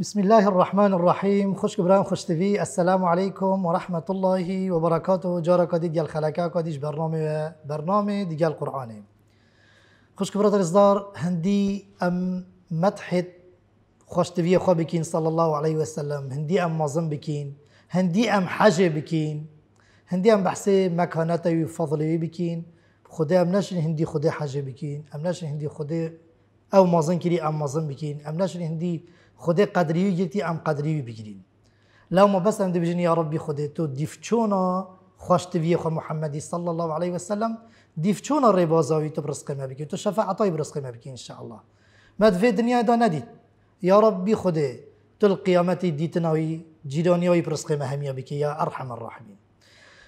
بسم الله الرحمن الرحيم خوش كبران خوش تفي السلام عليكم ورحمة الله وبركاته جارك ديال الخلاكا قديش برنامج برنامج ديال القرآن خوش برات الإصدار هندي أم مدحت خوش تفي خو بكين صلى الله عليه وسلم هندي أم مظم بكين هندي أم حاجة بكين هندي أم بحسي مكانته وفضله بكين خدا أم نشن هندي خدا حاجة بكين أم نشن هندي خدا أو مظم كري أم مظم بكين أم نشن هندي خدا قدریوی گرتی ام قدریوی بگیرین لو ما بس ام دبجن یا ربی خدا تو خوشت خوشتوی خو محمد صلی الله علیه و سلم دیفچونا ری بازاوی تو برسق ما بگیر تو شفاعتای برسق ما بگیر الله ما دفی دنیا دا ندید یا ربی خدا تو القیامت دیتناوی جیرانیای برسق ما همیا بکی یا ارحم الراحمین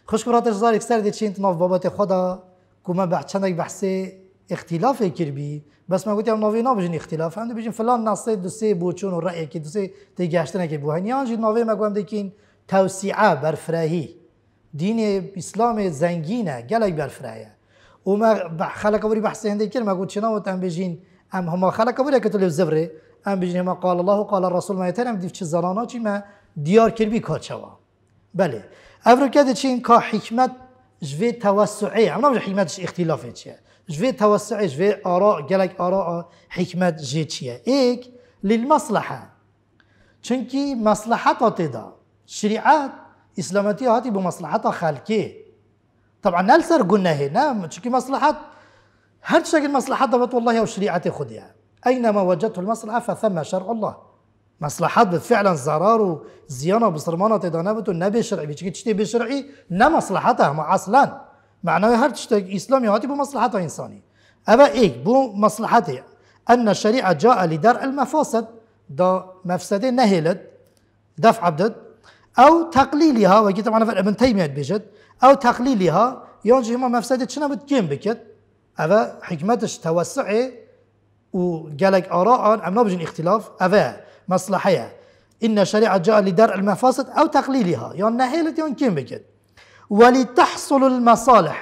خوش کراتش زارک سر دیچین تناف بابت خدا کما بعد چندک بحثی اختلاف کربی بس ما گفتیم نوی بجین اختلاف هم بجین فلان نص دو سه چون و رأی که دو سه تیگشتنه که بو یان یعنی جی نوی مگوام دکین بر برفراهی دین اسلام زنگینه گلک فرهی. و ما خلق وری بحث هنده کرد ما گفت چنا و هم بجین ام هما خلق وری که زبره ام بجین ما قال الله و قال الرسول ما یترم دیف چه زنانا چی ما دیار کربی کاچوا بله افرو کده چین که حکمت جوی توسعه ام نمیشه حکمتش اختلافه چیه جفي توسع جفي آراء قالك آراء حكمة جيتشيا إيك للمصلحة چونكي مصلحة تدا شريعات إسلامتي هاتي بمصلحة خالكي طبعا نلسر قلنا هنا چونكي مصلحة هل شكل مصلحة ضبط والله أو شريعة خديها أينما وجدت المصلحة فثم شرع الله مصلحة فعلا زرار وزيانة وبصرمانة تدانا بتو نبي شرعي بيشكي تشتي بشرعي نمصلحتها مصلحتها ما أصلاً معناه هر شتك إسلامي هاتي بو مصلحة إنساني أبا إيك بو مصلحته أن الشريعة جاء لدرء المفاسد دا مفسدة نهلت دفع بدت أو تقليلها وقيت معنا في ابن تيمية بجد أو تقليلها يونجي هما مفسدة شنا بتجين بكت أبا حكمتش توسعي وقالك آراء أم نبجن اختلاف أبا مصلحية إن الشريعة جاء لدرء المفاسد أو تقليلها يون نهلت يون كيم بكت ولتحصل المصالح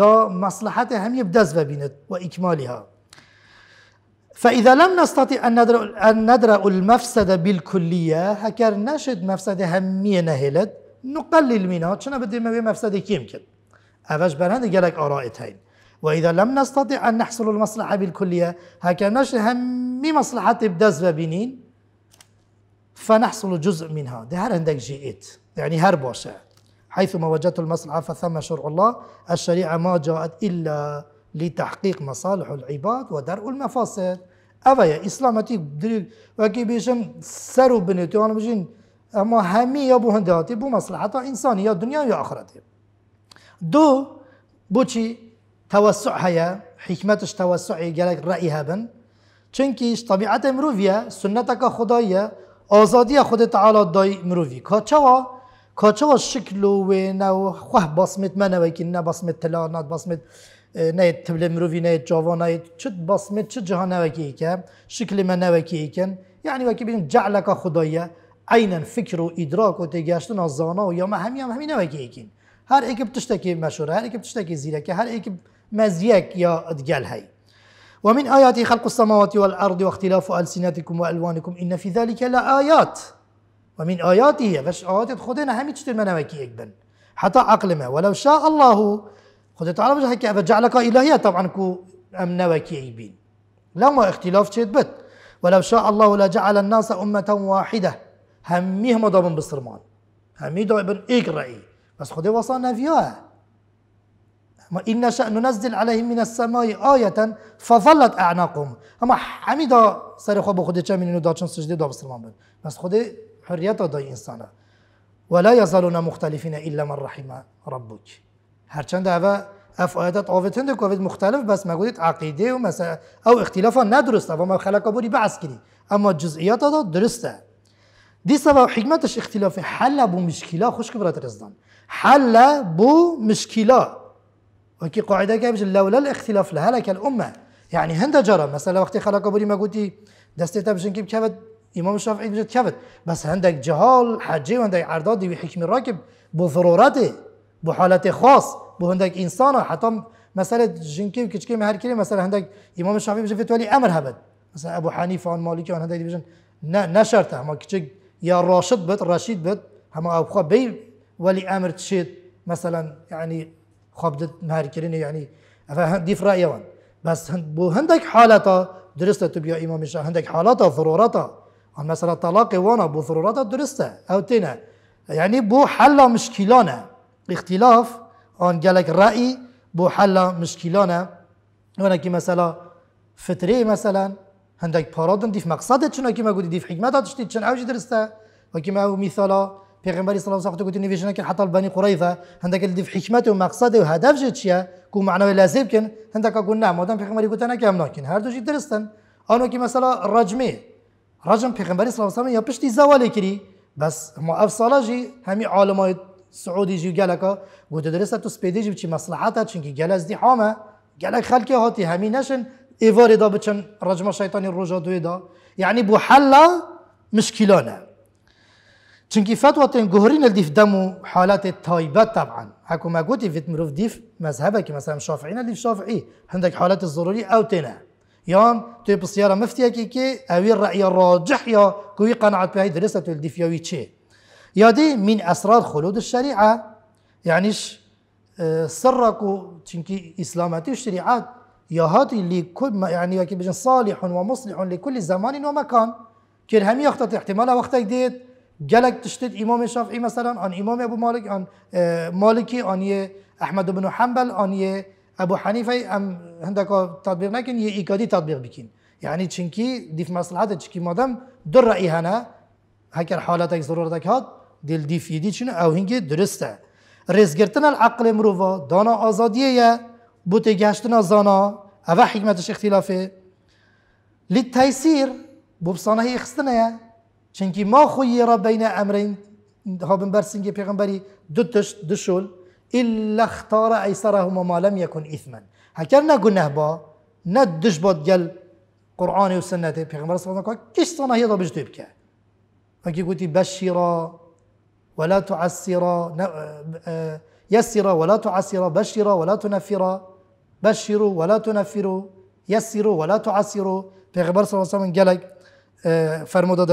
دا مصلحتها هم يبدز ببيند وإكمالها فإذا لم نستطع أن ندرأ, أن المفسدة بالكلية هكر نشد مفسدة همية نهلت نقلل منها شنو بدي ما مفسدة يمكن أفش برهن جلك آراء تين وإذا لم نستطع أن نحصل المصلحة بالكلية هكر نشد همي مصلحة تبدز بينين فنحصل جزء منها ده هر عندك جيئت يعني هر باشه حيثما وجدت المصلحة فثم شرع الله الشريعة ما جاءت إلا لتحقيق مصالح العباد ودرء المفاسد أبايا إسلامتي دريك وكي بيشم سرو بنيتي وانا بجين أما همي يبو هنداتي بو مصلحة إنسانية دنيا يا آخرتي دو بوشي توسع هيا حكمتش توسعي قالك رأي هبن چونكيش طبيعة مروفية سنتك خدايا أزادية خد تعالى داي مروی که کۆچەوە شکل و وێناوەخوا بەسمێت مەنەوەیکی نە بەسمێت تەلا نات بەسمێت نەیت تبلێ مرۆڤ نەیت جۆڤۆنایت چت بەسمێت چ جیهانەوەکیکە شکلی مەنەوەکیکن یعنی وەکی بین جعلەکە خدایە عینەن فکر و ئیدراک و تێگەشتن ئازانە و یامە هەمیان هەمینەوەکیکین هەر ئێکب تشتێکی مەشور هەر ئێکب تشتێکی زیرەکە هر ئێکب مەزیەک یا دگەل هەی ومن آياته خلق السماوات والأرض واختلاف ألسنتكم وألوانكم إن في ذلك لآيات لا ومن آياته بس آيات خدنا هم يشتري منا چطور حتى اکبن عقل ما ولو شاء الله خود تعالی بجا حکی جعلك إلهية طبعا كو ام نوکی لا لما اختلاف شيء بد ولو شاء الله لجعل الناس امه واحده هميهم ضمن بصرمان همي ابن ايك رأي بس خد وصلنا فيها ما إن شاء ننزل عليهم من السماء آية فظلت أعناقهم أما حميدا صار خو بخودي چه من اینو داچن سجده دا بس خدي حرية داي انسانا ولا يزالون مختلفين الا من رحم ربك هرچند اوه اف آیتت آوتند كوفيد مختلف بس ما قلت عقيده او اختلافا ندرس و ما خلقا بوری بحث اما جزئيات دا درسته دي سبب حكمتش اختلاف حل بو مشكله خوش كبرت رزدان حل بو مشكله وكي قاعده كيف لولا الاختلاف لهلك الامه يعني هند جرى مثلا وقتی خلقا ما مگودی دستي تبشن كيف بکبت امام شافعی بجد کفت بس هندک جهال حجی و هندک حجي وعندك عردادي وحكم الراكب بضرورته حالت خاص هندک انسان حتی حتى جنکی و کچکی مهر کریم مثلا هندک امام شافعی بجد فتوالی امر هبد مثلا ابو حنیف حنيفه عن مالكي عن هندك بجد نشرت هما کچک یا راشد بد راشید بد هما خواب بي ولی امر تشيد مثلا یعنی خواب دید مهر یعنی افا دیف رأیوان بس بو هندک حالتا درسته تو بیا امام شافعی هندک حالتا ضرورتا عن مثلا طلاق وانا بضرورات درسته او تنا يعني بو حل مشكلانا اختلاف عن جالك رأي بو حل مشكلانا وانا كي مثلا فتري مثلا عندك بارادن ديف مقصدت شنو كيما قلت ديف حكمه تشتي شن عاوج درسته وكيما هو مثالا پیغمبری صلى الله عليه وسلم قلت گفت نویشن که حتی بنی قریظه هندک دف حکمت و مقصد و هدف چیه کو معنای لازم کن عندك اقول نعم مادام پیغمبری گفت انا که هم نکن هر درستن آنو مثلا رجمي في پیغمبری صلى الله عليه وسلم سلم زوالي كري بس ما اف جي همي علماء سعودي جي جی گلکا گوته درسته تو سپیده جی بچی مصلحتا چونکه گل از دی حامه گلک خلکی هاتی همی نشن ایواری دا بچن رجم الشيطاني روژا دوي دا يعني بو حلا مشكلانا چونکی فتوه تن قهرين الديف دمو حالات تایبت طبعا حكو ما قوتي فیت مروف ديف مذهبك مثلا شافعين الديف شافعي عندك حالات الضروري او تنه يان تو بسيارة مفتيا كي كي أوي الرأي الراجح يا كوي قناعة بهاي درسة الدفيوي تشي يا دي من أسرار خلود الشريعة يعنيش آه، سركو تشنكي إسلاماتي الشريعات يا هاتي لكل يعني يا كي بجن صالح ومصلح لكل زمان ومكان كير هم يخطط احتمالا وقتك ديت جلك تشتت إمام الشافعي مثلا عن إمام أبو مالك عن آه، مالكي عن أحمد بن حنبل عن ابو حنیفه ام هندکا تطبیق نکن یه ایکادی تطبیق بکن یعنی چنکی دیف مصلحت چکی مادم در رأی هنه هکر حالت اک ضرورت اک هاد دل دیف یدی چون او هنگی درسته رزگرتن العقل مروفا دانا آزادیه یه بوته گشتن زانا او حکمتش اختلافه لی تیسیر بوبسانه اخستنه یه چنکی ما خویی را بین امرین ها بنبرسنگی پیغمبری دو تشت دو شل إلا اختار أيسرهما ما لم يكن إثما هكذا نقول نهبا ندش بود جل قرآن في پیغمبر صلى الله عليه وسلم كيش صنع هيدا بجتبك كه فكي قلت بشرا ولا تعسرا آه، يسرا ولا تعسرا بشرا ولا تنفرا بشروا ولا تنفروا يسروا ولا تعسروا پیغمبر صلى الله عليه وسلم قالك آه، فرمودا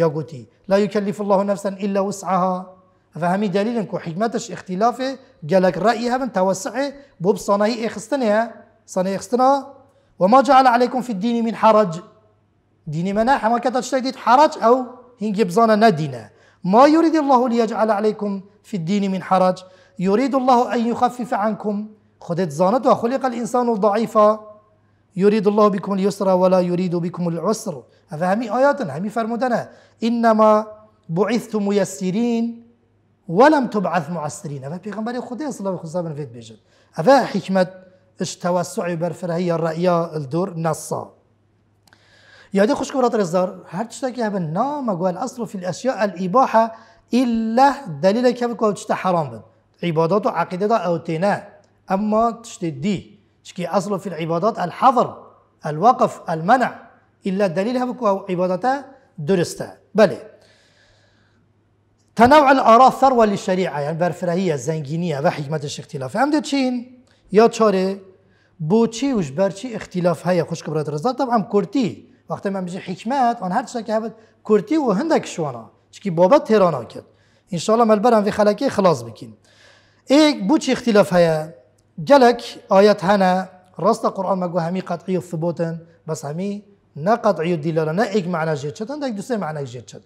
يا لا يكلف الله نفسا إلا وسعها فهمي دليل كو حكمتش اختلاف جلك رأي هبن توسعه بوب صنعي اخستنها صنعي اخستنا وما جعل عليكم في الدين من حرج ديني منا حما كتش حرج أو هنجي بزانا ندينا ما يريد الله ليجعل عليكم في الدين من حرج يريد الله أن يخفف عنكم خدت زانت وخلق الإنسان ضعيفا يريد الله بكم اليسر ولا يريد بكم العسر هذا همي آيات همي فرمودنا إنما بعثتم ميسرين ولم تبعث معسرين اوه پیغمبر خدا صلى الله عليه و آله بيجن أفا حكمة اش توسع برفرة هي رأیا الدور نصا یادی خوش کرات رزدار هر چیزی هبن نام أقول اصل في الأشياء الاباحه الا دليل كيف بکو تشتا حرام بن عبادات وعقيدة أو دا اما تشتي دي چکی اصل في العبادات الحظر الوقف المنع الا دليل هبكو عبادته درسته بلي تنوع الآراء ثروة للشريعة يعني برفرهيه زنجينيه وحكمه الاختلاف اختلاف هم يا چین بوتشي وش برشي اختلاف هاي خوش كبرت رضا طبعا كورتي وقت ما بيجي حكمات آن هر چیزی كورتي وهندك و هندک شوانا چکی بابت ان شاء الله ملبرم في خلاكي خلاص بكين ايك بوتشي اختلاف هاي جلك آيات هنا راست قرآن مگو همي قطعي الثبوت بس همي نه قطعی دلاله نه ایک معنی شد هندک دو سه شد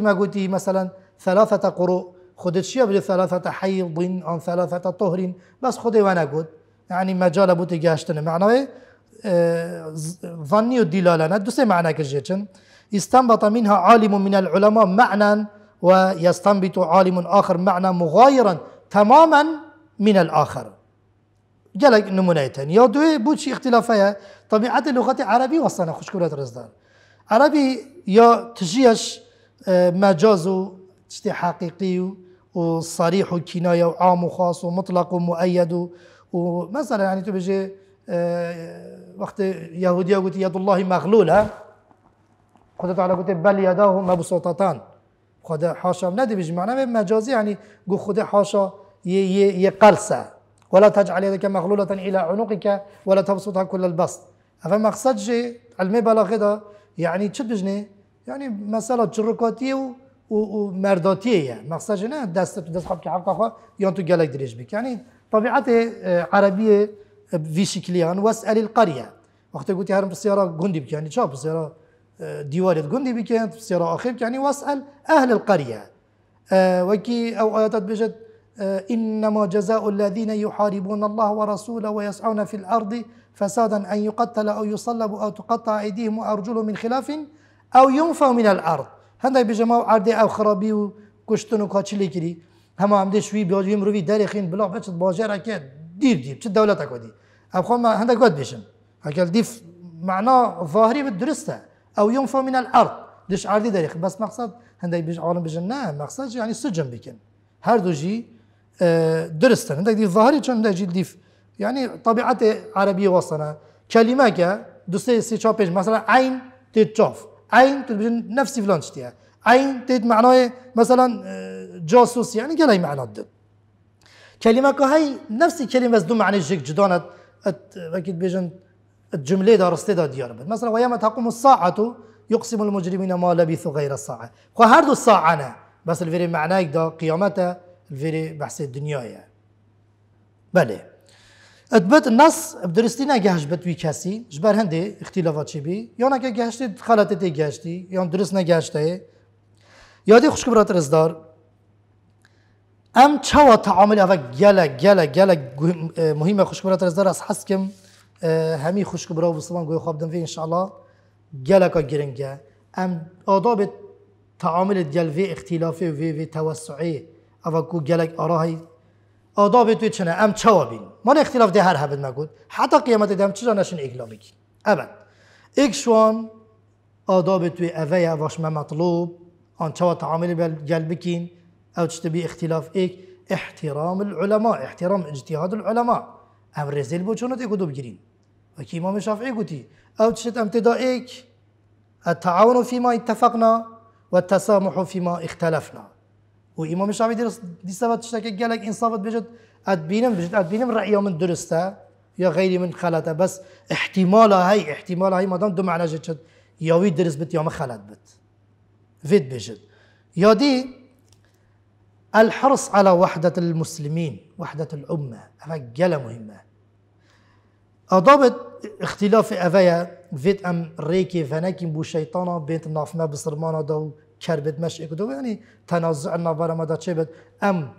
ما قلتي مثلا ثلاثة قروء خودت چیا بده ثلاثة حيض أو ثلاثة طهر بس خودي وانا قد يعني مجال بوتي گشتن معناه اه، ظني الدلالة دو سه معنى كرجيتشن استنبط منها عالم من العلماء معنى ويستنبط عالم آخر معنى مغايرا تماما من الآخر جلك نمونيتين يا دوي بوتشي اختلافية طبيعة اللغة العربية وصلنا خشكولات رزدان عربي يا تجيش اه، مجاز شتي حقيقي وصريح وكناية وعام وخاص ومطلق ومؤيد ومثلا يعني تبجي آه، وقت يهودية قلت يد الله مغلولة خدا تعالى قلت بل يداه مبسوطتان خدا حاشا ندي بجمعنا معناه مجازي يعني قل خدا حاشا يقلسة ولا تجعل يدك مغلولة إلى عنقك ولا تبسطها كل البسط مقصد جي علمي بلاغة يعني تشد بجني يعني مسألة جركاتي و مرداتیه یه مقصد نه دست تو دست که حقا خواه یا تو گلک دریش بک یعنی طبیعت اه، عربی اه، وی شکلیان واسأل القریه وقتی گوتی هرم پسیارا گندی بک یعنی چا پسیارا اه، دیواریت گندی بک سیارا آخر یعنی واسأل اهل القریه وکی او آیاتات بجد إنما جزاء الذين يحاربون الله ورسوله ويسعون في الأرض فسادا أن يقتل أو يصلب أو تقطع أيديهم وأرجلهم من خلاف أو ينفوا من الأرض هەندای بژەماو ئاردێ ئەو خراپی و کوشتن و کاچلی کردی هەما ئەمدە شووی بیاجوی مرۆوی دەرەخین بڵا بچت باژێرەکە دیر دیر چ دەولەتە کۆدی ئەو خۆمە هەندە گوت بێشم هەکەل دیف معنا ظاهری بە درستە ئەو یۆم فۆمین الأرض دش عردی دەرەخ بەس مەقصد هەندێک بژ عالم بژن نه مەقصد ینی سجم بکەن هەردوو ژی درستن هەندێک دی ظاهری چەند دەجی دیف ینی طبیعەتێ عربی وەسەنە کەلیمەکە دوسێ سێ چاپێش مەسەلا عین تێ چاف عين تلبجن نفسي فلان تيها عين تيت معناه مثلا جاسوس يعني قال معنى الدب كلمة كهي نفس كلمة دو معنى جيك جدانة وكيت بيجن الجملة دا رستي دا ديار بد مثلا وياما تقوم الساعة يقسم المجرمين ما لبثوا غير الساعة خو هر دو ساعة بس الفيري معناه دا قيامته الفيري بحث الدنيا يعني. بله اتبت الناس بدرستينا جهش بتوي كاسي جبر هندي اختلافات چی بی یا نگه گشتی خلطه تی گشتی یا درست نگشته يادي خوش كبرات رزدار ام چوا تعامل اوه گله گله گله مهم خوش كبرات رزدار از حس کم آه، همی خوشک برا و سمان گوی خواب دنفی الله گله كا گرنگه ام آداب تعامل گل في اختلافی و في توسعی اوه گو گله اراهي آداب توی چنه ام چوا بین من اختلاف ده هر حبت مگود حتی قیامت دم چرا نشین اگلا بگی ابد ایک شوان آداب توی اوه واش مطلوب آن چوا تعامل بل بکین او بی اختلاف ایک احترام العلماء احترام اجتهاد العلماء ام رزل بو چونت ایگو دو بگیرین و کی امام شافعی گوتی او تشت امتدا ایک التعاون فیما اتفقنا والتسامح فیما اختلفنا وامام شافعی درست دیسا و تشتکه إن صابت بجد ادبینم بجد ادبینم رأيه من درسته یا غیری من خلطه بس احتمال هی احتمال هی مادام دو معنی جد یاوی درس بت یا ما خلات بت فيد بجد يا دي الحرص على وحدة المسلمين وحدة الأمة هذا جل مهمة أضابط اختلاف أفايا فيت أم ريكي فناكي بو شيطانا بيت نافنا بصرمانا دو اكدو يعني تنازع yani tenazzu navbara da ام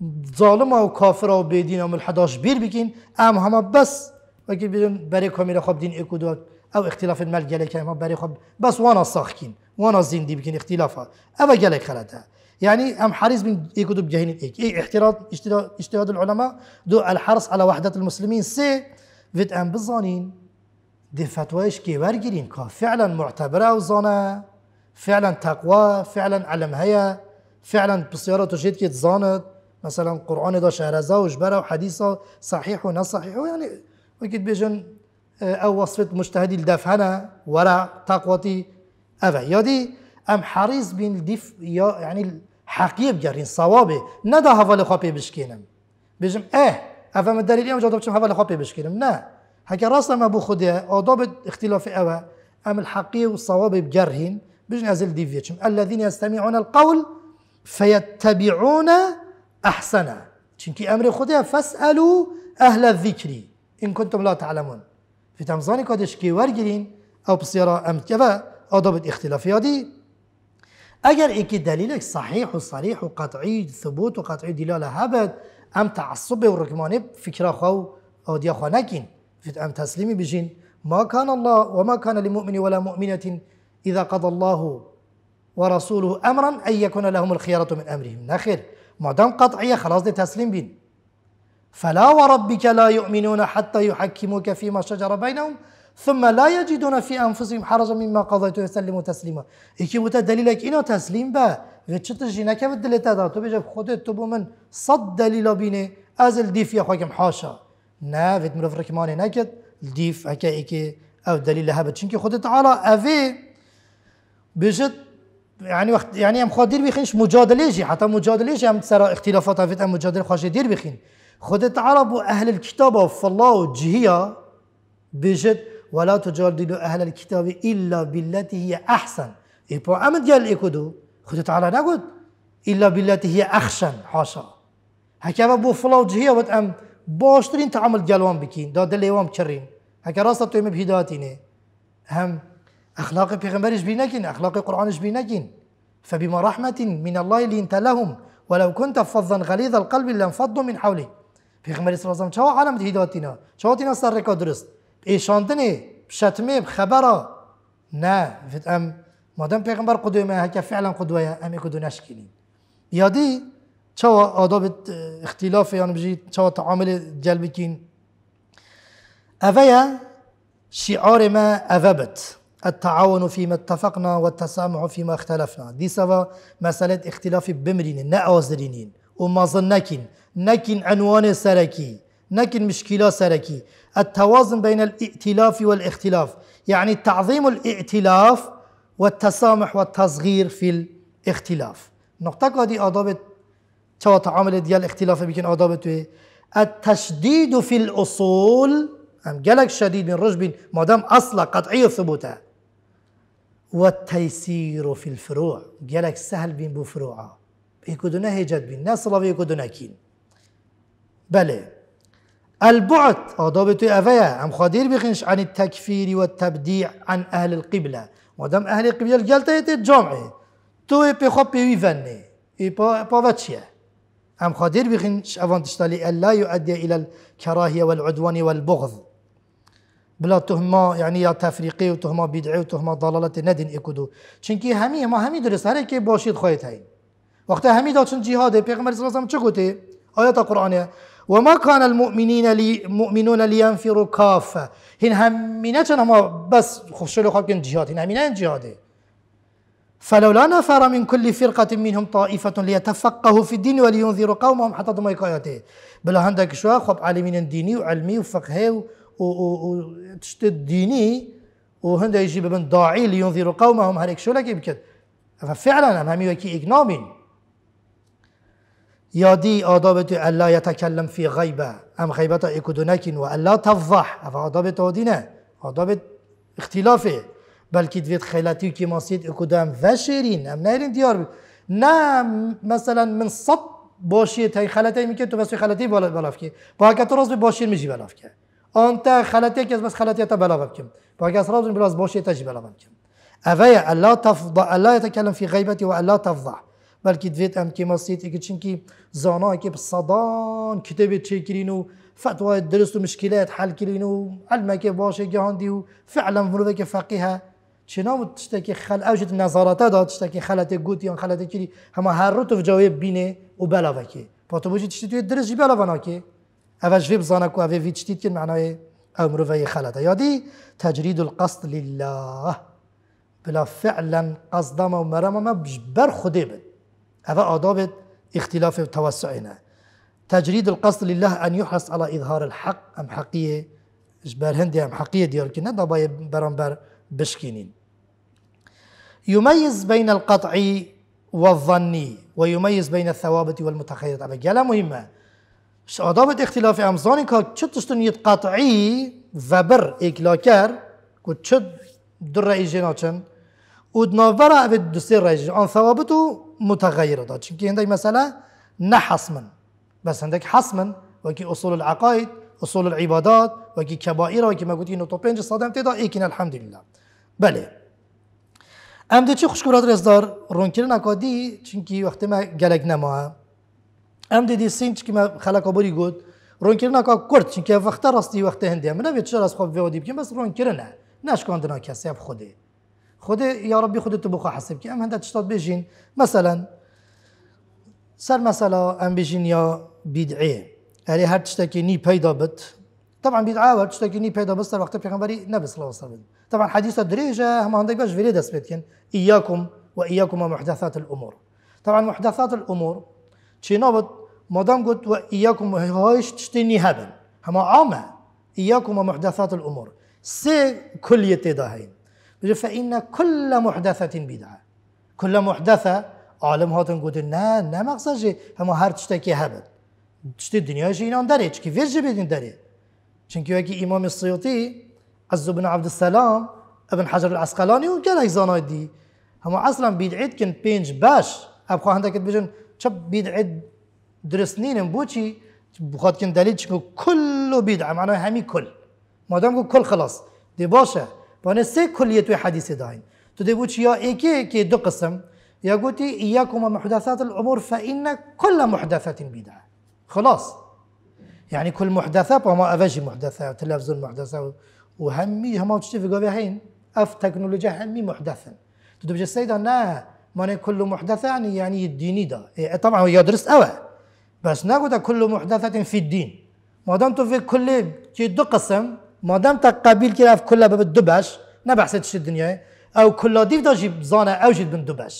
ظالم zalima كافر kafira u bedina ملحداش بير بكين ام هما بس وكي بدون beri كاميرا khab دين اكدو او اختلاف المال جالك ما بري خب بس وانا صاخكين وانا زين دي بكين اختلافا او جالك خلتها يعني ام حريص من اكدو بجهين ايك اي احتراض اجتهاد العلماء دو الحرص على وحدة المسلمين سي فيت ام بالظانين دي فتواش كي ورجرين كا فعلا معتبرة وزانة فعلا تقوى فعلا علم هيا فعلا بصيارة تجد كي تزاند مثلا قرآن دا شهرزا وجبرا وحديثا صحيح ونا صحيح يعني وكيد بيجن آه، او وصفة مجتهدي لدفهنا ورع تقوتي افا يادي ام حريص بين ديف يعني حقيق جارين صوابه ندا هفالي خوابي بشكينم بيجن اه افا ما الدليل يوم جاوبتشم هفالي خوابي بشكينم نا هكا راسا ما بو خدي آداب اختلاف أوا ام الحقيق والصواب بجرين باش نازل دي فيتشم الذين يستمعون القول فيتبعون أحسنه چونکی امر خدها فاسألوا أهل الذكر إن كنتم لا تعلمون في تمزاني كادش كي ورقلين أو بصيرا أم ضبط أضبط هذه أجر اكي دليلك صحيح وصريح وقطعي ثبوت وقطعي دلالة هبت أم تعصب وركماني فكرة خو أو ديا خانكين في أم تسليمي بجين ما كان الله وما كان لمؤمن ولا مؤمنة إذا قضى الله ورسوله أمرا أن يكون لهم الخيارة من أمرهم لا خير معدم قطعية خلاص دي تسليم بين فلا وربك لا يؤمنون حتى يحكموك فيما شجر بينهم ثم لا يجدون في أنفسهم حرجا مما قضيت ويسلموا تسليما إيكي بوتا دليلك إنو تسليم با غيتشتش هناك بدل تدا تو بيجا خودت تبو من صد دليل بيني أزل ديف يا خوكم حاشا نا فيت ملفرك ماني نكد الديف هكا إيكي أو دليل هبت شنكي خودت تعالى أفي بجد يعني وقت يعني ام خود دير بخينش مجادله جي حتى مجادله جي ام ترى اختلافات في ام مجادله خاش دير بخين خدت عرب واهل الكتاب فالله جهيه بجد ولا تجادلوا اهل الكتاب الا بالتي هي احسن يبقى بو ام ديال ايكودو خود تعالى نقول الا بالتي هي احسن حاشا هكا بو فالله جهيه وت ام باشترين تعامل جالوان بكين دا دليوان بكرين هكا راسه تو بهداتيني هم اخلاق بيغمبر بیر اخلاق قرآنش بیر فبما رحمة من الله لينت لهم ولو كنت فظا غليظ القلب لانفضوا من حوله پیغمبر صلى الله عليه وسلم شو عالم هدایتینا شو تینا سر رکا درست بشتمي بخبرة نا فت ام مادام پیغمبر قدوه ما هكا فعلا قدوه امی قدوه نشکینیم یادی شو آداب اختلاف يعني بجي شو تعامل جلبكين اوه شعار ما اوه التعاون فيما اتفقنا والتسامح فيما اختلفنا دي سوا مسألة اختلاف بمرين نأوزرينين وما ظنكن نكن عنوان سركي نكن مشكلة سركي التوازن بين الائتلاف والاختلاف يعني تعظيم الائتلاف والتسامح والتصغير في الاختلاف نقطة دي آداب توا تعامل ديال الاختلاف بكن آداب التشديد في الأصول أم جلك شديد من رجب ما دام أصلا قطعي ثبوته والتيسير في الفروع جالك سهل بين بو فروعة بيكودنا هجت بين ناس الله بيكودنا كين بل البعد أضابط أفيا أم خدير بخنش عن التكفير والتبديع عن أهل القبلة ودم أهل القبلة الجلتة الجامعة تو بخب بيفني بافاتشيا أم خدير بخنش أفانتشتالي تشتالي ألا يؤدي إلى الكراهية والعدوان والبغض بلا تهمة يعني يا تفريقي وتهمة بدعي وتهمة ضلالة ندين إكدو چونكي همي ما همي درس هر كي باشيد خواهد هين وقت همي دا چون جهاد پیغمبر صلى الله عليه وسلم چه گوته آيات قرآنية وما كان المؤمنين لي مؤمنون لينفروا كافة هن همينه چون هما بس خوشلو خواب كن جهاد هن همينه جهاد فلولا نفر من كل فرقة منهم طائفة ليتفقهوا في الدين ولينذروا قومهم حتى دمائك آياته بلا هندك شوى خب عالمين ديني وعلمي وفقهي و, و, و تشت ديني وهند يجي بمن داعي لينذر قومهم هريك شو لك يبكت ففعلا هم همي یادی إقنامين يادي آدابت ألا يتكلم في غيبة أم غيبة و وألا تفضح اف آدابت نه آدابت اختلافه بلکه دوید خیلتی که ماسید اکودم و شیرین ام نهرین دیار نه مثلا من صد باشی تا خلاتی می تو بس خلاتی بالا با تو راست میجی أنت خلاتي كيز بس خلاتي تبلا بكم بقى كاس روزن بلاز بوشي تجبلا بكم أفيا ألا تفضى ألا يتكلم في غيبتي وألا تفضح بل كدفيت أم كي مصيت إكي تشنكي زانا إكي بصدان كتب تشيكرينو فتوى الدرس مشكلات حل كرينو علما كي بوشي جهاندي فعلا فنوبة كي فقيها شنو تشتكي خل أوجد نظارات دا تشتكي خلاتي قوتي أن خلاتي كري هما هاروتو في جواب بيني وبلا بكي فتوى بوشي تشتكي الدرس جبلا بناكي ئەوە ژێ بزانە و ئەێ ڤچتیتین معناه او مروفه خەلەتە یادی تجريد القصد لله بلا فعلا قەزدامە و ما بەر خودێ بن ئەوە ئادابێت اختلاف توسعنا تجريد القصد لله أن يحرص على إظهار الحق أم حقية جبر هندي أم حقية ديال كنا دابا برامبر بشكينين يميز بين القطعي والظني ويميز بين الثوابت والمتخيلات أما جلا مهمة شادابت اختلاف امزانی که چه تشتنیت قطعی و بر اکلاکر که چه در رئیجی ناچن او دنابرا او دو سه رئیجی آن ثوابتو داد چون که هندک مثلا نه حسمن بس هندک حسمن وکی اصول العقاید اصول العبادات وکی کبائر ما مگوتی نوتو پنج صادم تیدا ایکین الحمدلله بله ام ده چه خوشکرات رزدار رونکرن اکادی چون که وقتی ما گلگ ام دي دي سينت كيما ما خلق آبوری رون كيرنا كا كورت چون که وقت راستي وقت هندي من بيت شراس خو خواب دي بس رون كيرنا ناش کندن کسی اب خودي خوده یا ربی خودت تو حسب كي ام هنده تشتاد بيجين مثلا سر مثلا ام بيجين يا بدعي هری هر تشتاكي ني بيدا بت طبعا بدعا ور تشتاكي ني بيدا بس وقت بيغمبري نبي صلى الله عليه وسلم طبعا حديث دريجة هما عندك باش فيري دسبتكن إياكم وإياكم محدثات الأمور طبعا محدثات الأمور چینابت مدام قلت وإياكم هايش تشتيني هبل هما عامة إياكم ومحدثات الأمور سي كل يتداهين فإن كل محدثة بدعة كل محدثة عالم هاتن قلت نه نه مقصد هما هر تشتكي هبل تشتي الدنيا جي إنان داري چكي فيرج بيدين داري چنكي وكي إمام السيوطي عز بن عبد السلام ابن حجر العسقلاني وقال هيك زاناي دي هما أصلا بيدعيت كن بينج باش أبقى عندك بيجن شب بيد عد درسنين بوشي بخاطر كن دليل شكو كله بدعة معناها همي كل ما دام كل خلاص دي باشا بانه سي كلية توي حديث داين تو دي بوشي يا ايكي كي دو قسم يا قوتي اياكم محدثات الامور فان كل محدثة بدعة خلاص يعني كل محدثة وما افجي محدثة تلفز المحدثة وهمي هما تشتي في هين اف تكنولوجيا همي محدثة محدثا تدبج السيدة نا ماني كل محدثة يعني يعني الديني ده إيه، طبعا هو يدرس أوى بس نقول كل محدثة في الدين ما دام في كل دو قسم ما دام تقابل كده في كل باب الدبش نبحثتش الدنيا أو كل ديف ده جيب زانة أو جيب بن دبش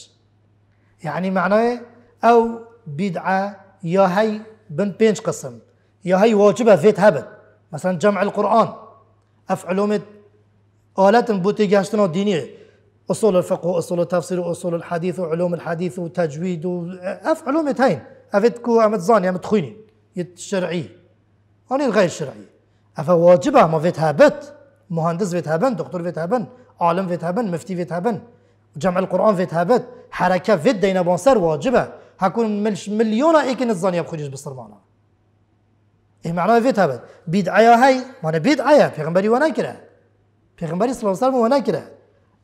يعني معناه أو بدعة يا هي بن بينش قسم يا هي واجبة فيت هبت مثلا جمع القرآن أفعلومت آلات بوتي جاشتنا دينية اصول الفقه واصول التفسير واصول الحديث وعلوم الحديث وتجويد و... اف علوم تاين افتكو ام تزاني ام يت شرعي اني غير شرعي اف واجبه ما فيتها بت مهندس فيتها بن دكتور فيتها بن عالم فيتها بن مفتي فيتها بن جمع القران فيتها بت حركه فيت دينا بانسر واجبه هكون ملش مليون ايكن بخجيش بصر معنا ايه فيتها بت بيد بدعيه هاي وانا بدعيه غنبري وانا كره غنبري صلى الله عليه وسلم وانا كره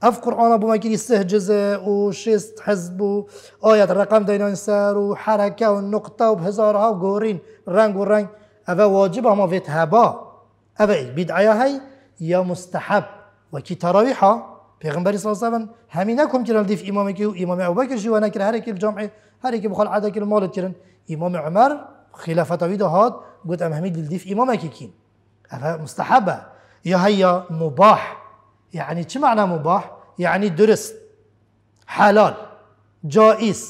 اف قرآن ابو جزء و وشيست حزب و آيات الرقم نقطة وحركه والنقطه وبهزارها وقورين رنگ رنگ اوا واجب هما فيت هبا اوا بدعه هي يا مستحب وكي تراويحه پیغمبر صلی الله علیه و همین نکم کرن دیف امام کی و امام ابوبکر شو نکر هر کی جمعه هر کی بخال عدا کر مال کرن امام عمر خلافت وی هاد گوت ام همین دیف امام کی کین اوا مستحبه یا هيا مباح یعنی شو معنی مباح؟ یعنی یعنی درست حلال جائز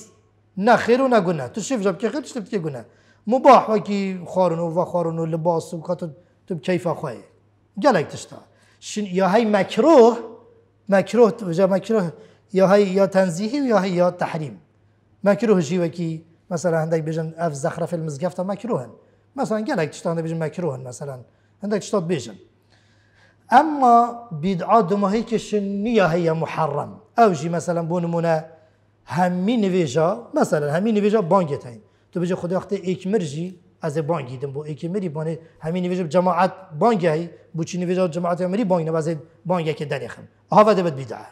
نه خیر و نه گناه تو شیف جب که خیر تشتب که گناه مباح و کی و خارون و لباس و کاتو تو کیف خواهی گلک تشتا شن یا های مکروه مکروه جا مکروه یا های یا تنزیهی و یا های یا تحریم مکروه جی و مثلا هندک بیجن اف زخرف المزگفت مکروهن مثلا گلک تشتا هندک بیجن مکروهن مثلا هندک تشتا بیجن اما بیدعات ما کشن نیا هی محرم اوجی مثلا بون همین همی نویجا مثلا همین نویجا بانگی تاین. تو بجا خدا اخته ایک مرجی از بانگی دم بو ایک مری بانه همین نویجا جماعت بانگی هی بو چی نویجا جماعت مری بانگ نه از بانگ که دنی خم ها بده بد بدعه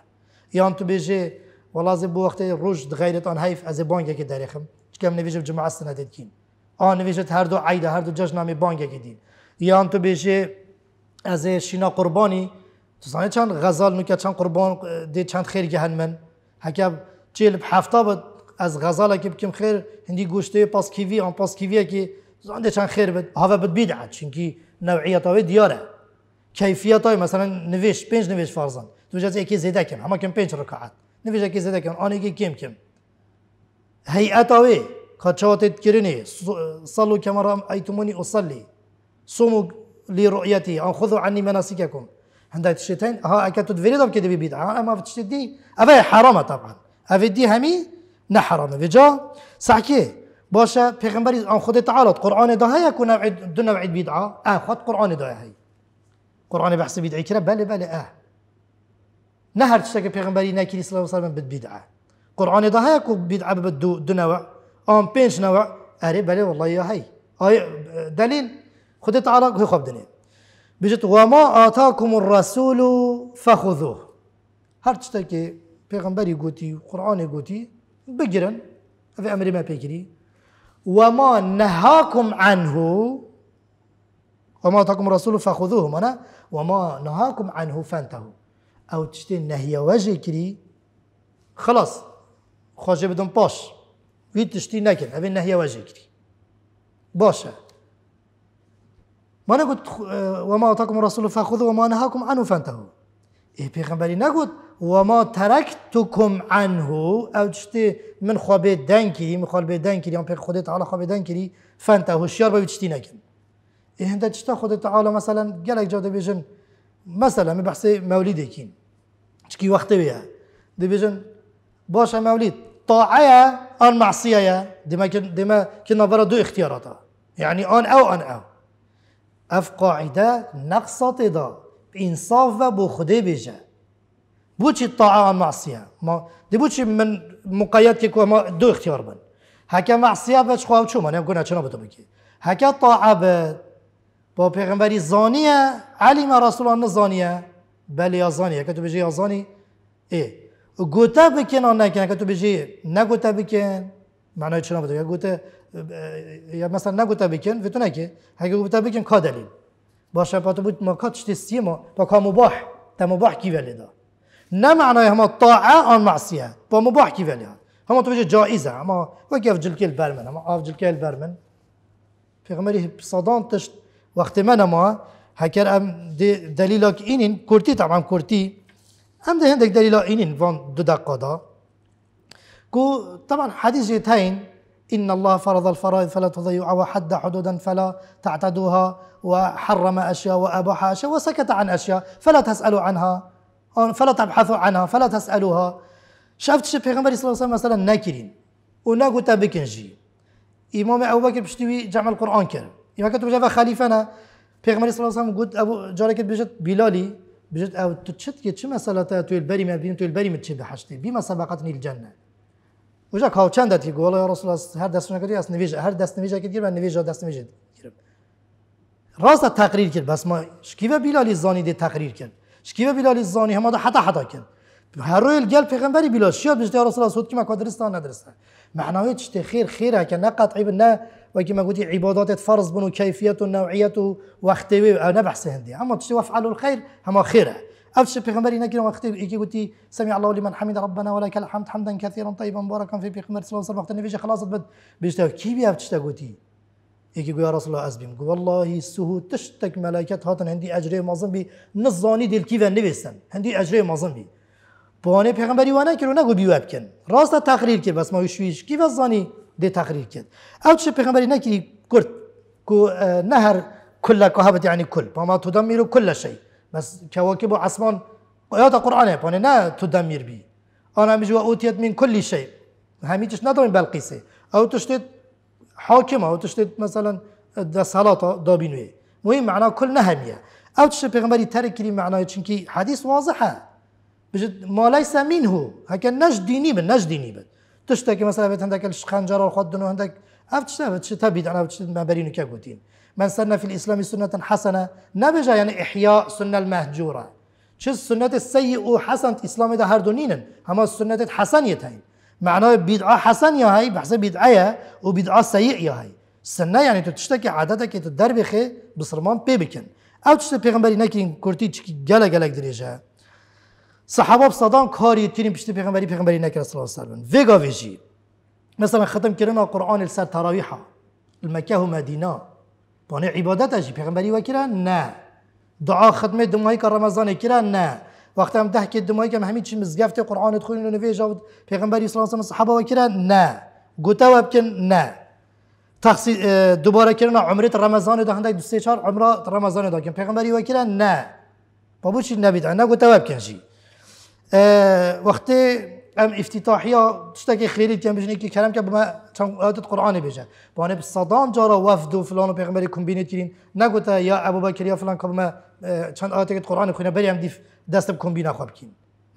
یا تو بجه والا از بو وقت روش غیرت آن حیف از بانگ که دنی خم چکم نویجا جماعت سنده کین آن نویجا هر دو عیده هر دو جشن نامه بانگ که دین یا تو بجا از شینا قربانی تو سانه چند غزال نو چند قربان دی چند خیر گهن من هکب چیل هفته بود از غزال که بکم خیر هندی گوشته پاس کیوی آن پاس کیوی که زنده چند خیر بود هوا بد بیدعت چونکی نوعیت های دیاره کیفیت های مثلا نویش پنج نویش فرزن تو جز یکی زیده کن همه کم پنج رکعت نویش اکی زیده کن آن یکی کم کم هیئت های صلو کمرام ایتمونی اصلی سومو لرؤيته أو خذوا عني مناسككم عندك تشتين ها اكيد تدفري دم كده ببيدعة ما في تشتدي ابي حرام طبعا دي همي نحرامة بجا صحكي باشا پیغمبر آن خود تعالى قرآن ده هيك كنا دنا نوع بدعة آه خد قرآن ده هي قرآن بحس بدعي كده بله بله آه نهر تشتك پیغمبري ناكي صلى الله عليه وسلم بدعة قرآن ده هيك كو بدعة بدو دنا نوع بينش نوع أري بله والله يا هي دليل خذيت تعالى خي خوب بجت بيجت وما آتاكم الرسول فخذوه هر تشتكي پیغمبري قوتي قرآن گوتي بگيرن في امر ما بيجري وما نهاكم عنه وما آتاكم الرسول فخذوه معناه وما نهاكم عنه فانتهوا او تشتي نهي وجه كري خلاص خواجه بدون باش وي تشتي نكن ابي نهي وجه كري باشه ما نقول وما آتاکم الرسول فخذوا وما نهاكم عنه فانتهوا ای إيه، پیغمبری نقول وما تركتكم عنه او تشتي من خوا به من خوا به دنگ کردی پیغ خودت تعالی خوا فانتهوا الشيار به چتی نکن ای هند چتا خودت تعالی مثلا قالك جاو بیژن مثلا من بحث مولید کین وقت بیا دی باشا مولد طاعية ان معصيه دما كنا برا دو اختياراتها يعني ان او ان او اف قاعده نقص تدا انصاف و بخودی بیجه بوچی طاعا معصیه ما دي بوچی من مقاید که ما دو اختیار بند هکه معصيه باش خواهو چو مانه گونه چنا بده بکی هکه طاعا بد با پیغمبری زانیه علی ما رسول الله زانیه بله یا زانیه که تو بجی یا زانی ای گوته بکن آن نکن که تو معنای چرا بده یا گوته یا مثلا نگوته بکن ویتونه که اگه گوته بکن کا دلیل باشه پاتو بود ما کا تشتی ما با کا مباح تا مباح کی ولی دار. نه معنای همه طاعه آن معصیه با مباح کی ولی همه تو بجه جایزه اما وقتی افجل کل برمن اما افجل کل برمن پیغمبری صدان تشت وقت من ما هکر ام که اینین کرتی طبعا کرتی ام ده هندک اینین وان دو دقیقه كو طبعا حديث جيتين إن الله فرض الفرائض فلا تضيعها وحد حدودا فلا تعتدوها وحرم أشياء وأباح أشياء وسكت عن أشياء فلا تسألوا عنها فلا تبحثوا عنها فلا تسألوها شافت شي پیغمبر صلى الله عليه وسلم مثلا ناكرين وناكو تابكنجي إمام أبو بكر بشتوي جمع القرآن كر إما كنت بجافة خليفنا پیغمبر صلى الله عليه وسلم قلت أبو جارك بجد بلالي بجد او تشتكي كي مسألة تويل بريمة ما بين تويل بريمة متشي بحشتي بما سبقتني الجنة اونجا کاو چند دتی گولا یا رسول الله هر دست نگری است نویجه هر دست نویجه که گیر من نویجه دست نویجه گیرم راست تقریر کرد بس ما شکیبه بلالی زانی دی تقریر کرد شکیبه بلالی زانی هم حتا حتا کرد هر روی گل پیغمبری بلال شیاد بجته رسول الله سود که ما کادرستان ندرستان معنای چشت خیر خیره که نه قطعی نه و ما گویی عبادات فرض بنو کیفیت و نوعیت و وقتی و نه بحث هندی اما چشت وفعل الخیر هم خیره افش پیغمبری نکردم وقت يجي گویی سمع الله لمن حمد ربنا ولك الحمد حمدا كثيرا طيبا مباركا في پیغمبر صلی الله علیه و وقتی نوشته خلاص بد بیشتر كي بیا افش يجي یکی رسول الله ازبیم گو والله سهو تشتك ملائکت هاتن هندی اجري مظن بي نزانی دل كيف نبيسن نویسن اجري مظن بي بی بانه پیغمبری وانه کرو نگو بیوب کن راست تقریر کرد بس ما يشويش كيف و دي تقرير تقریر کرد افش پیغمبری نکری کرد کو آه، نهر كل كهبت يعني كل فما تدمر كل شيء بس کواکب و اسمان آیات يعني نا نه بي أنا بی أوتيت همیشه و اوتیت من کلی شی همیچش نداریم بلقیسه او تشتید حاکم او تشتید مثلا دا دابینوی مهم معنا کل نهمیه او تشتید پیغمبری ترک کری معنای چونکی حدیث واضحه بجد ما لیس منه هکن نج دینی بن نج دینی بن تشتکی مثلا بیت هندک خنجر خود دنو هندک او تشتید تبید انا تشتید مبرینو که گوتین من سن في الإسلام سنة حسنة نبجا يعني إحياء سنة المهجورة چه سنت السيء و اسلام ده هر دونين هما سنت حسنیت هی معناه بدعه حسن يا هاي بحسب بدعه و بدعه سیع یا هی سنه يعني تو تشتکی عادته که بسرمان پی او تشتكي پیغمبری نكين كورتي چکی گله گلک دریجه صحابه بصدان كاري تیرین بشتي پیغمبری پیغمبری نكين صلى الله عليه وسلم فيغا فيجي مثلا ختم كرنا قرآن سر تراويحا المكاه مدينه بۆنێ عیبادەتەشی پێغمبەری وەکرا نه دعا خدمێت دمایی کە ڕەمەزانێک کرا نا وەختە ئەم دەهکێت دمایی کەم هەمی چی مزگەفتی قورآانت خوین و نوێژەوت پێغمبەری سلاسم سەحەبەوە کرا دوباره گوتەوە عمره رمضان ده دوبارەکردنە عمرێت ڕەمەزانێت دا عمره رمضان ده عمرا ڕەمەزانێت داکەم پێغمبەری وەکرا نا بۆ بچی گوتا ئەنا گوتەوە بکەنجی اه، وەختێ ام افتتاحيه تشتكي خيري كان بجني كي كلام كبما تنقلات القران بيجا بون بصدام جارا وفد فلان پیغمبر کومبینیت فلانو نگوت یا ابو بکر یا فلان کبما چند آیت قرآن کنه بریم دیف دست کومبینا خواب کین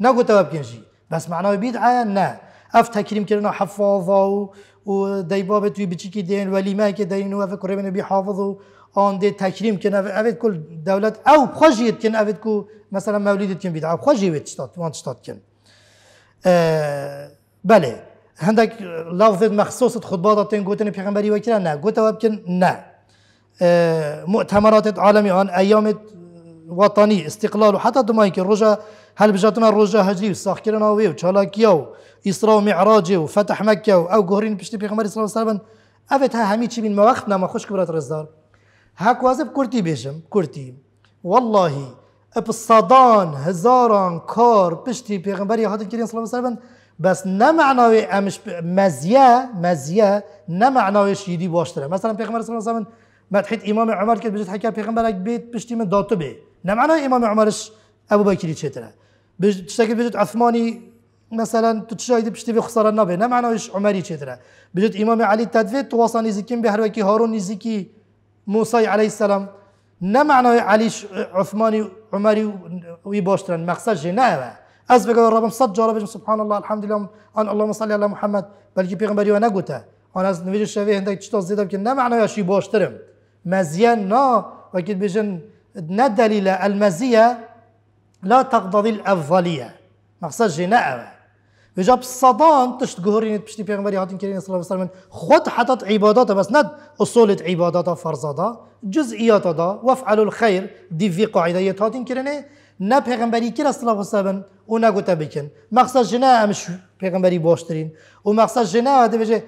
نگوت واب جی بس معنای بدعه نه اف تکریم کردن حفاظا و و دیباب توی بچی دین ولی ما که دین و اف قرب نبی حافظ و آن دی تکریم کن کل دولت او خوشیت کن اوید کو مثلا مولدت کن او خوشیت شتات وان شتات کن بەێ هەندێک لاڵێت مەخصوصت خودباتەن گوتنی پێغمبەری وەکرا نا گوتەوە بکن نا مؤتمرات عالمی عن أيام وطنی استقلال و حتا دمایکی هل بجاتنا ڕۆژە هەجی و ساخکردنەوەێ و چالاکیە و وفتح و میعراجێ و فەتەحمەکە و ئەو گۆرین پشتی پێغمەری سرسەبن ئەێت ها هەمی چی بین مەوەخت خوش خوشک برات ڕێزدار هاکوازب کورتی بێژم کورتی واللهی اپ صدان هزاران کار پشتی پیغمبری هاتن کریم صلی الله علیه بس نه معنای امش مزیه مزیه نه معنای شیدی باشتره مثلا پیغمبر صلی الله علیه و امام عمر که بجت حکر پیغمبرک بیت پشتی من داتو بی نه معنای امام عمرش ابو بکری چطره بجد بجت عثمانی مثلا تو تشاهد بشتي خسارة نبي نعم عمری وش بجت امام علی إمام علي تدفيت تواصل به هر وكي هارون نزكي موسى عليه السلام نه معنای علیش عثمانی عمری وی باشترن مقصدش نه از بگم ربم صد جارا بجم سبحان الله الحمد لله ان الله مصلی علی محمد بلکی پیغمبری و نگوته آن از نویج شوی چی چطور زیدم که نه معنای اشی باشترم مزیه نه و که بجن نه دلیل المزیه لا تقضی الافضلیه مقصد جناء وجا بالصدان تشت قهرين بشتي بيغمبري هاتين كريم صلى الله عليه وسلم خد حطت عبادات بس ند أصولة عبادات فرزادا جزئيات دا وفعل الخير دي في قاعدة هاتين كريم نه پیغمبری کی رسول الله صلی الله و نه گوته بکن مقصد جنا امش پیغمبری باشترین و مقصد جنا ده بجه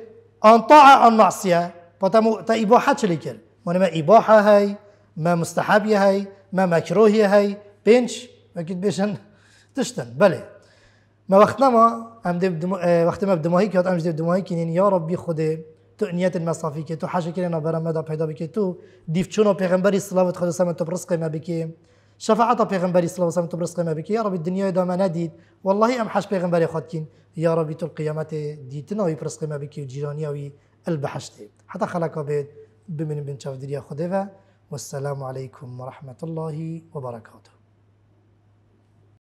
ان طاعه ان معصيه فتمو تا اباحه چلیکل من ما اباحه هاي ما مستحب هاي ما مكروهية هاي بنش ما كنت بيشن تشتن بله ما وقت نما ام دب دم... اه، وقت ما بدماهی که امش دب دماهی کنین یا ربی خوده تو نیت مصافی که تو حاجه کنین برا مدا پیدا بکی تو دیفچونو پیغمبری صلوات خدا سمت تو برسقی ما بکی شفاعت پیغمبری صلوات سمت تو برسقی ما بکی یا ربی دنیای دا ما ندید والله ام حاج پیغمبری خود کن یا ربی تو القیامت دیتنا وی برسقی ما بکی و جیرانی وی البحشتی حتی خلقا بید بمن بنشاف دریا خوده و والسلام عليكم ورحمة الله وبركاته